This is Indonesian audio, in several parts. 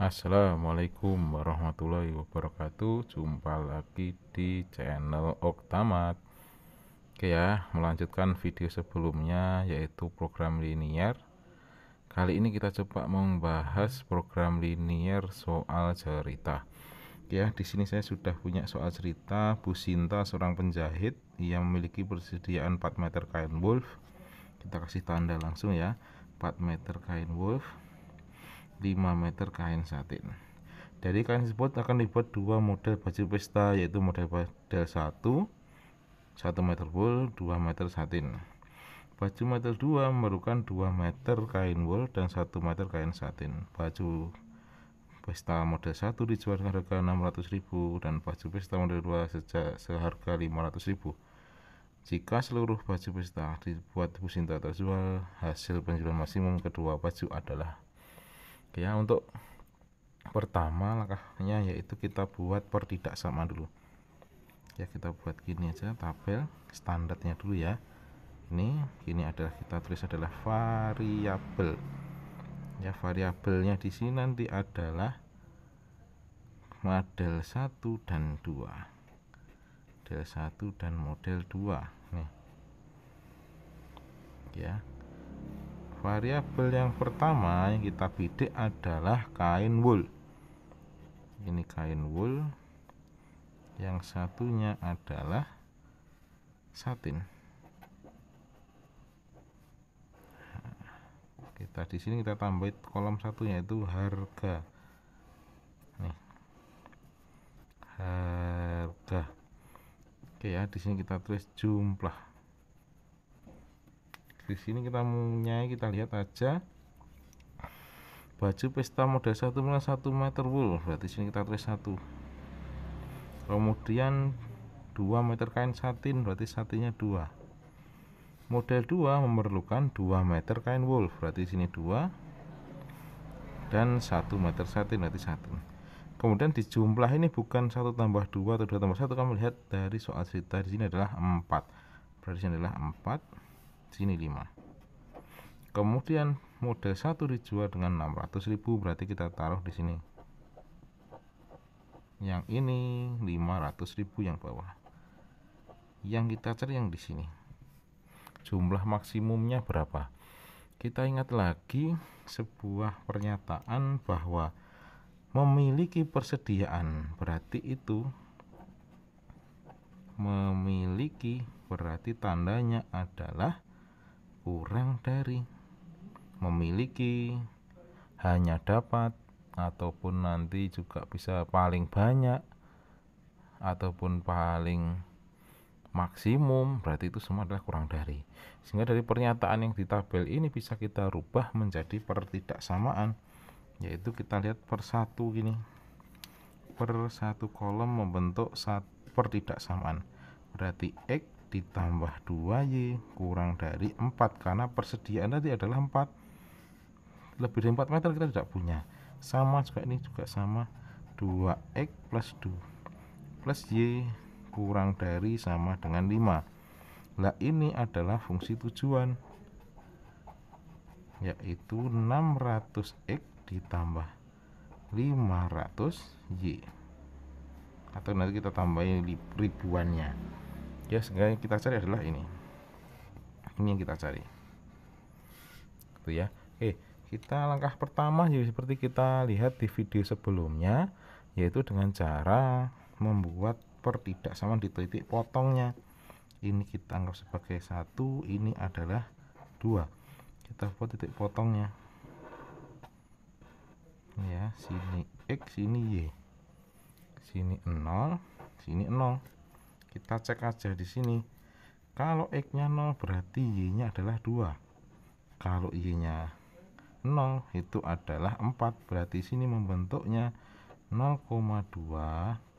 Assalamualaikum warahmatullahi wabarakatuh Jumpa lagi di channel Oktamat Oke ya, melanjutkan video sebelumnya yaitu program linear. Kali ini kita coba membahas program linear soal cerita Oke Ya, di sini saya sudah punya soal cerita Bu Sinta seorang penjahit yang memiliki persediaan 4 meter kain wolf Kita kasih tanda langsung ya 4 meter kain wolf 5 meter kain satin dari kain tersebut akan dibuat dua model baju pesta yaitu model model 1 1 meter wool 2 meter satin baju meter 2 memerlukan 2 meter kain wool dan 1 meter kain satin baju pesta model 1 dijual dengan harga 600.000 dan baju pesta model 2 sejak seharga 500.000 jika seluruh baju pesta dibuat Bu Sinta terjual, hasil penjualan maksimum kedua baju adalah Oke ya, untuk pertama langkahnya yaitu kita buat per tidak sama dulu. Ya, kita buat gini aja tabel standarnya dulu ya. Ini ini adalah kita tulis adalah variabel. Ya, variabelnya di sini nanti adalah model 1 dan 2. Model 1 dan model 2. Nih. Ya variabel yang pertama yang kita bidik adalah kain wool ini kain wool yang satunya adalah satin kita di sini kita tambahin kolom satunya itu harga nih harga oke ya di sini kita tulis jumlah di sini kita mempunyai kita lihat aja baju pesta model 1 mulai satu meter wool berarti sini kita tulis satu kemudian dua meter kain satin berarti satinnya dua model dua memerlukan dua meter kain wool berarti sini dua dan satu meter satin berarti satu kemudian di jumlah ini bukan satu tambah dua atau dua tambah satu kamu lihat dari soal cerita di sini adalah empat berarti sini adalah 4 sini 5 kemudian mode 1 dijual dengan 600.000 berarti kita taruh di sini yang ini 500.000 yang bawah yang kita cari yang di sini jumlah maksimumnya berapa kita ingat lagi sebuah pernyataan bahwa memiliki persediaan berarti itu memiliki berarti tandanya adalah kurang dari memiliki hanya dapat ataupun nanti juga bisa paling banyak ataupun paling maksimum berarti itu semua adalah kurang dari sehingga dari pernyataan yang di tabel ini bisa kita rubah menjadi pertidaksamaan yaitu kita lihat per satu gini per satu kolom membentuk satu pertidaksamaan berarti X ditambah 2Y kurang dari 4 karena persediaan tadi adalah 4 lebih dari 4 meter kita tidak punya sama juga ini juga sama 2X plus 2 plus Y kurang dari sama dengan 5 nah ini adalah fungsi tujuan yaitu 600X ditambah 500 Y atau nanti kita tambahin ribuannya ya sehingga yang kita cari adalah ini ini yang kita cari gitu ya oke kita langkah pertama ya seperti kita lihat di video sebelumnya yaitu dengan cara membuat sama di titik potongnya ini kita anggap sebagai satu ini adalah dua kita buat titik potongnya ya sini x sini y sini 0 sini 0 kita cek aja di sini kalau x nya 0 berarti y nya adalah 2 kalau y nya 0 itu adalah 4 berarti sini membentuknya 0,2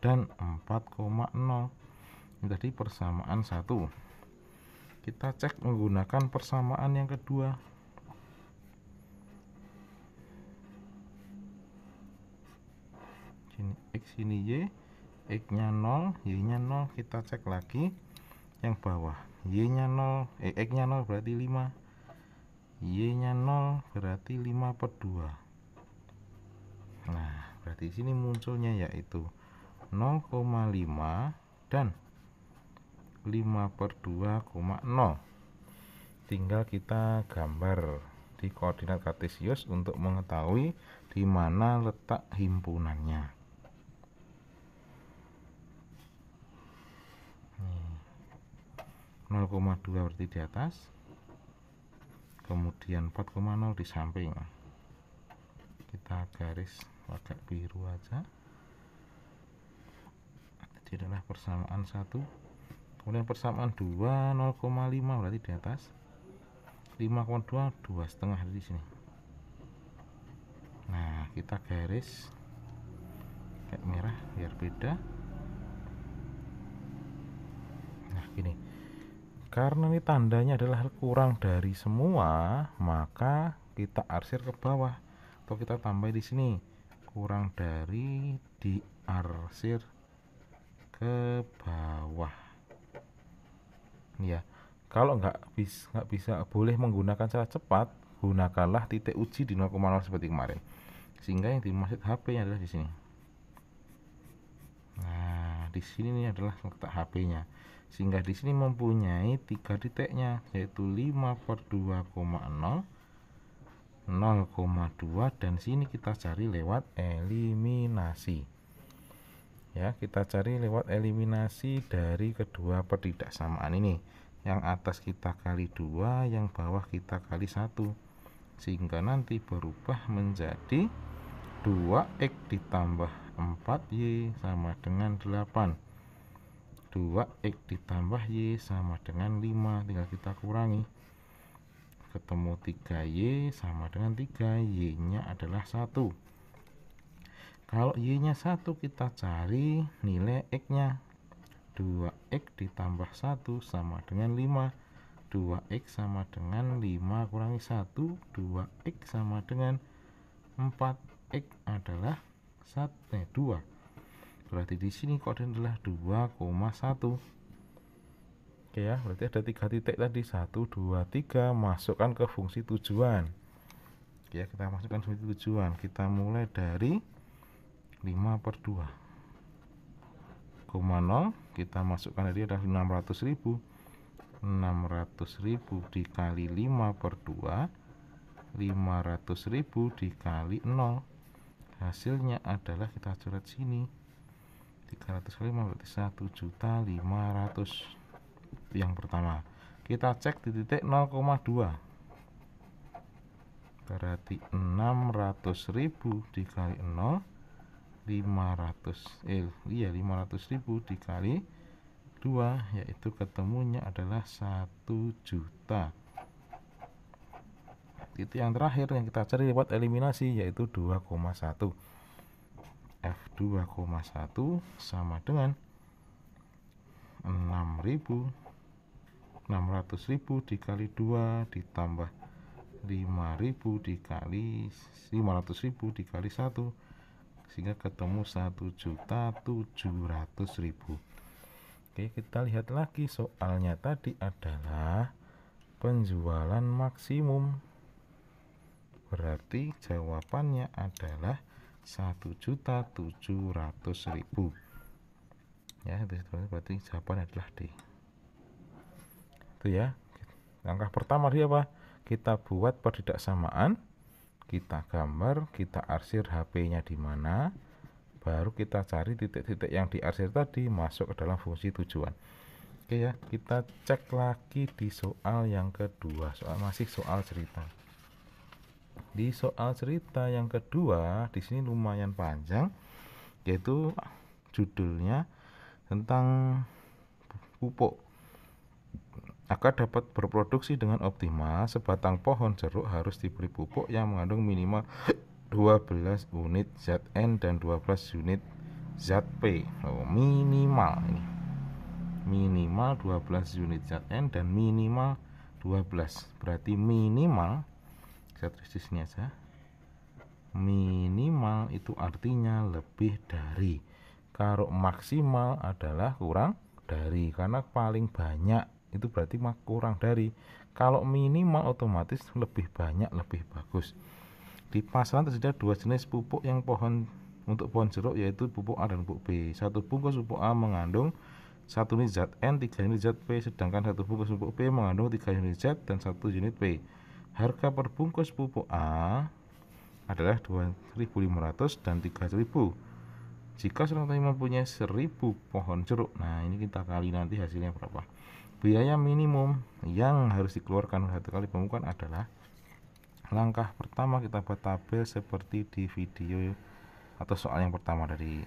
dan 4,0 ini tadi persamaan 1 kita cek menggunakan persamaan yang kedua sini x ini y x nya 0 y nya 0 kita cek lagi yang bawah y nya 0 eh, x nya 0 berarti 5 y nya 0 berarti 5 per 2 nah berarti sini munculnya yaitu 0,5 dan 5 per 2,0 tinggal kita gambar di koordinat kartesius untuk mengetahui di mana letak himpunannya 0,2 berarti di atas kemudian 4,0 di samping kita garis pakai biru aja jadi adalah persamaan 1 kemudian persamaan 2 0,5 berarti di atas 5,2 2 setengah di sini nah kita garis kayak merah biar beda nah gini karena ini tandanya adalah kurang dari semua maka kita arsir ke bawah atau kita tambah di sini kurang dari diarsir ke bawah ya kalau nggak bisa nggak bisa boleh menggunakan cara cepat gunakanlah titik uji di 0,0 seperti kemarin sehingga yang dimaksud HP nya adalah di sini nah di sini ini adalah letak HP nya sehingga di sini mempunyai tiga titiknya yaitu 5 per 2,0 0,2 dan sini kita cari lewat eliminasi ya kita cari lewat eliminasi dari kedua pertidaksamaan ini yang atas kita kali dua yang bawah kita kali satu sehingga nanti berubah menjadi 2x ditambah 4y sama dengan 8 2x ditambah Y sama dengan 5 tinggal kita kurangi ketemu 3Y sama dengan 3 Y nya adalah 1 kalau Y nya 1 kita cari nilai X nya 2X ditambah 1 sama dengan 5 2X sama dengan 5 kurangi 1 2X sama dengan 4X adalah 1, eh, 2 berarti di sini koordinat adalah 2,1 oke ya berarti ada tiga titik tadi 1 2 3 masukkan ke fungsi tujuan oke ya kita masukkan fungsi tujuan kita mulai dari 5 per 2 0 kita masukkan tadi ada 600 ribu 600 ribu dikali 5 per 2 500 ribu dikali 0 hasilnya adalah kita coret sini 300 kali berarti 1 juta 500 yang pertama kita cek di titik 0,2 berarti 600 ribu dikali 0 500 eh iya 500 ribu dikali 2 yaitu ketemunya adalah 1 juta itu yang terakhir yang kita cari lewat eliminasi yaitu 2,1 F2,1 sama dengan 600.000 dikali 2 ditambah 5000 dikali 500.000 dikali 1 sehingga ketemu 1.700.000 Oke kita lihat lagi soalnya tadi adalah penjualan maksimum berarti jawabannya adalah juta ribu ya itu berarti jawaban adalah D itu ya langkah pertama dia apa kita buat samaan kita gambar kita arsir HP-nya di mana baru kita cari titik-titik yang diarsir tadi masuk ke dalam fungsi tujuan oke ya kita cek lagi di soal yang kedua soal masih soal cerita di soal cerita yang kedua di sini lumayan panjang yaitu judulnya tentang pupuk agar dapat berproduksi dengan optimal sebatang pohon jeruk harus diberi pupuk yang mengandung minimal 12 unit zat N dan 12 unit zat P oh, minimal ini minimal 12 unit zat N dan minimal 12 berarti minimal karakteristiknya saja minimal itu artinya lebih dari kalau maksimal adalah kurang dari karena paling banyak itu berarti kurang dari kalau minimal otomatis lebih banyak lebih bagus di pasaran tersedia dua jenis pupuk yang pohon untuk pohon jeruk yaitu pupuk A dan pupuk B satu bungkus pupuk A mengandung satu unit zat N, tiga unit zat P, sedangkan satu bungkus pupuk P mengandung tiga unit zat dan satu unit P. Harga perbungkus pupuk A adalah 2.500 dan 3.000. Jika seorang tani mempunyai 1.000 pohon jeruk, nah ini kita kali nanti hasilnya berapa. Biaya minimum yang harus dikeluarkan satu kali pemukulan adalah langkah pertama kita buat tabel seperti di video atau soal yang pertama dari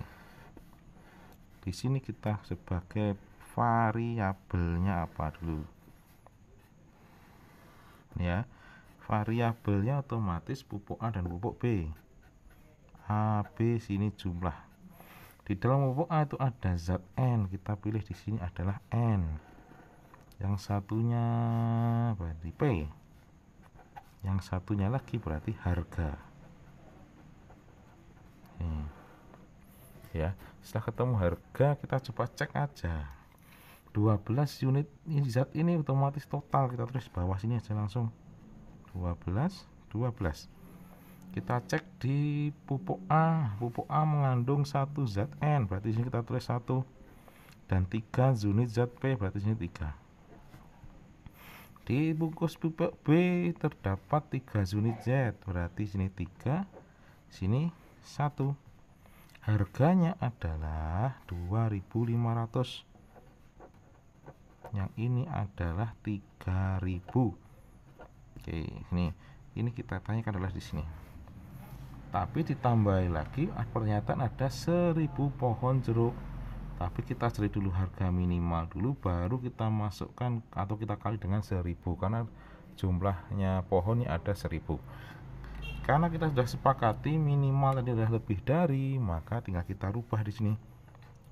di sini kita sebagai variabelnya apa dulu ya variabelnya otomatis pupuk A dan pupuk B A, B sini jumlah di dalam pupuk A itu ada zat N kita pilih di sini adalah N yang satunya berarti P yang satunya lagi berarti harga hmm. ya setelah ketemu harga kita coba cek aja 12 unit zat ini otomatis total kita terus bawah sini aja langsung 12 12 kita cek di pupuk A pupuk A mengandung 1 ZN berarti sini kita tulis 1 dan 3 unit ZP berarti sini 3 di bungkus pupuk B terdapat 3 unit Z berarti sini 3 sini 1 harganya adalah 2500 yang ini adalah 3000 oke ini ini kita tanyakan adalah di sini tapi ditambahi lagi ah, pernyataan ada 1000 pohon jeruk tapi kita cari dulu harga minimal dulu baru kita masukkan atau kita kali dengan 1000 karena jumlahnya pohonnya ada 1000 karena kita sudah sepakati minimal tadi adalah lebih dari maka tinggal kita rubah di sini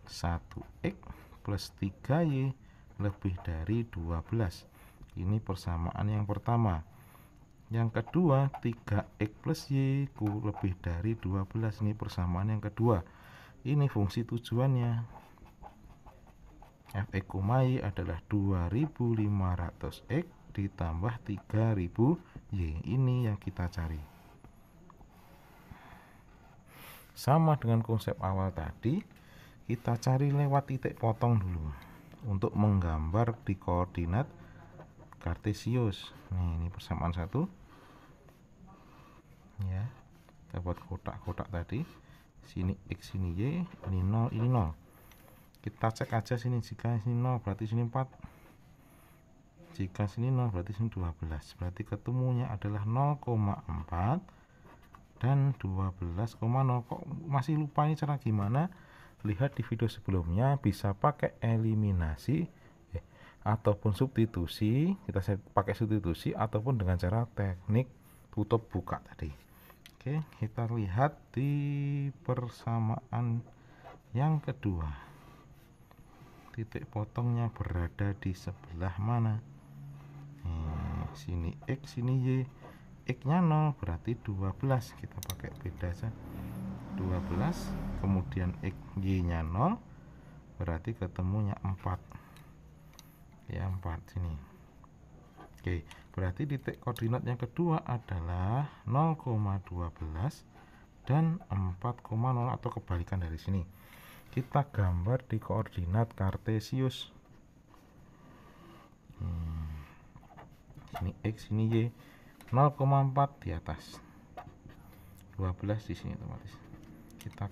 1x plus 3y lebih dari 12 ini persamaan yang pertama yang kedua, 3x plus y ku lebih dari 12. Ini persamaan yang kedua. Ini fungsi tujuannya. fx, y adalah 2500x ditambah 3000y. Ini yang kita cari. Sama dengan konsep awal tadi, kita cari lewat titik potong dulu untuk menggambar di koordinat kartesius. nah, ini persamaan satu ya kita buat kotak-kotak tadi sini X sini Y ini 0 ini nol kita cek aja sini jika sini nol berarti sini 4 jika sini nol berarti sini 12 berarti ketemunya adalah 0,4 dan 12,0 kok masih lupa ini cara gimana lihat di video sebelumnya bisa pakai eliminasi eh, ataupun substitusi kita pakai substitusi ataupun dengan cara teknik tutup buka tadi Oke, kita lihat di persamaan yang kedua. Titik potongnya berada di sebelah mana? Nih, hmm, sini X, sini Y. X-nya 0, berarti 12. Kita pakai beda saja. 12, kemudian X, Y-nya 0, berarti ketemunya 4. Ya, 4 sini. Oke, berarti titik koordinat yang kedua adalah 0,12 dan 4,0 atau kebalikan dari sini. Kita gambar di koordinat kartesius. Hmm, ini X, ini Y. 0,4 di atas. 12 di sini otomatis. Kita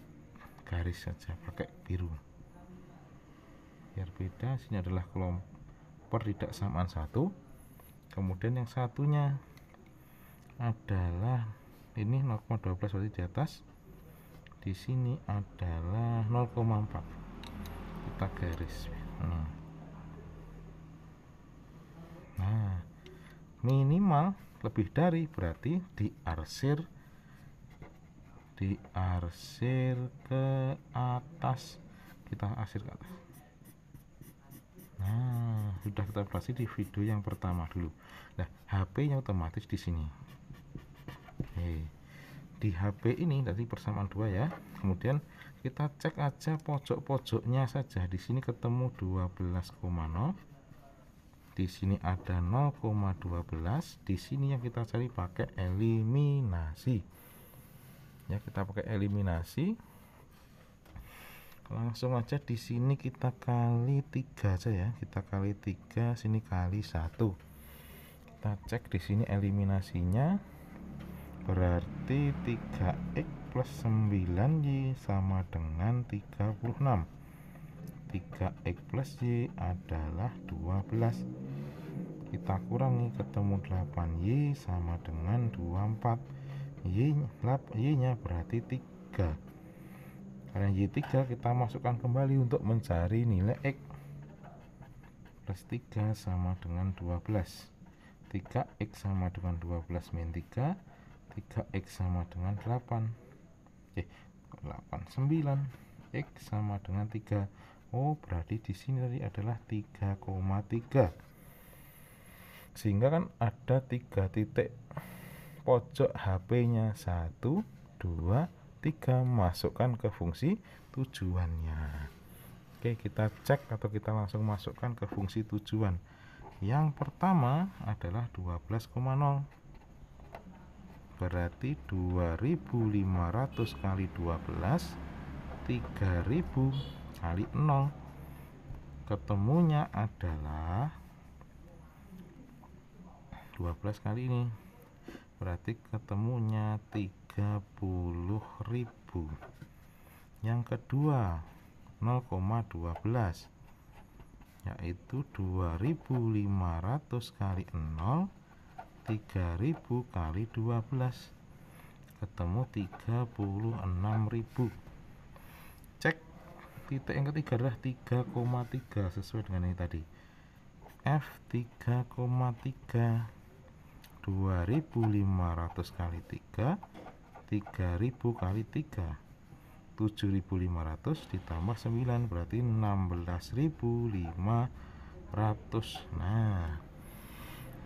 garis saja pakai biru. Biar beda, sini adalah kelompok samaan satu kemudian yang satunya adalah ini 0,12 berarti di atas di sini adalah 0,4 kita garis hmm. nah. minimal lebih dari berarti diarsir diarsir ke atas kita arsir ke atas Nah, sudah kita pasti di video yang pertama dulu. Nah, HP-nya otomatis di sini. Oke. Di HP ini tadi persamaan dua ya. Kemudian kita cek aja pojok-pojoknya saja. Di sini ketemu 12,0. Di sini ada 0,12. Di sini yang kita cari pakai eliminasi. Ya, kita pakai eliminasi langsung aja di sini kita kali tiga aja ya kita kali tiga sini kali satu kita cek di sini eliminasinya berarti 3x plus 9 y sama dengan 36 3x plus y adalah 12 kita kurangi ketemu 8y sama dengan 24 y, y nya berarti 3 karena Y3 kita masukkan kembali untuk mencari nilai X plus 3 sama dengan 12 3X sama dengan 12 min 3 3X sama dengan 8 eh 8 9 X sama dengan 3 eh, Oh berarti di sini tadi adalah 3,3 sehingga kan ada tiga titik pojok HP nya 1 2 3 masukkan ke fungsi tujuannya Oke kita cek atau kita langsung masukkan ke fungsi tujuan yang pertama adalah 12,0 berarti 2500 kali 12 3000 kali 0 ketemunya adalah 12 kali ini berarti ketemunya 3 30.000 yang kedua 0,12 yaitu 2500 kali 0 3000 kali 12 ketemu 36.000 cek titik yang ketiga adalah 3,3 sesuai dengan ini tadi F 3,3 2500 kali 3 3000 kali 3 7500 ditambah 9 berarti 16500 nah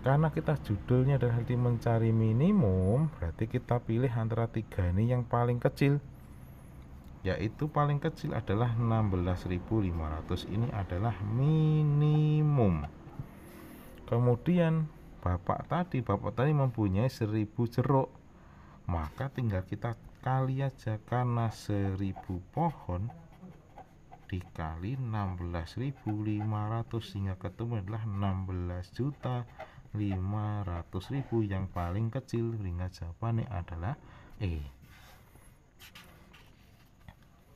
karena kita judulnya adalah hati mencari minimum berarti kita pilih antara tiga ini yang paling kecil yaitu paling kecil adalah 16.500 ini adalah minimum kemudian bapak tadi bapak tadi mempunyai 1000 jeruk maka tinggal kita kali aja karena 1000 pohon dikali 16.500 sehingga ketemu adalah 16 juta 500.000 yang paling kecil ringan jawabannya adalah E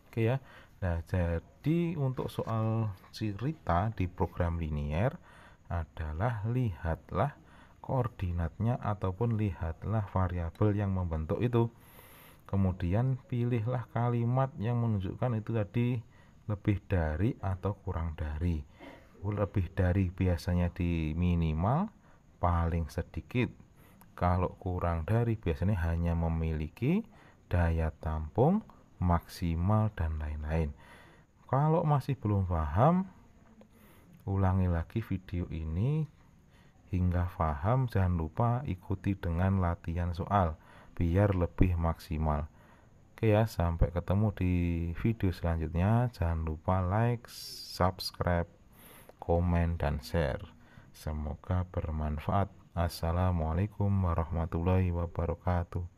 oke ya nah jadi untuk soal cerita di program linier adalah lihatlah koordinatnya ataupun lihatlah variabel yang membentuk itu kemudian pilihlah kalimat yang menunjukkan itu tadi lebih dari atau kurang dari lebih dari biasanya di minimal paling sedikit kalau kurang dari biasanya hanya memiliki daya tampung maksimal dan lain-lain kalau masih belum paham ulangi lagi video ini hingga paham jangan lupa ikuti dengan latihan soal biar lebih maksimal oke ya sampai ketemu di video selanjutnya jangan lupa like subscribe komen dan share semoga bermanfaat assalamualaikum warahmatullahi wabarakatuh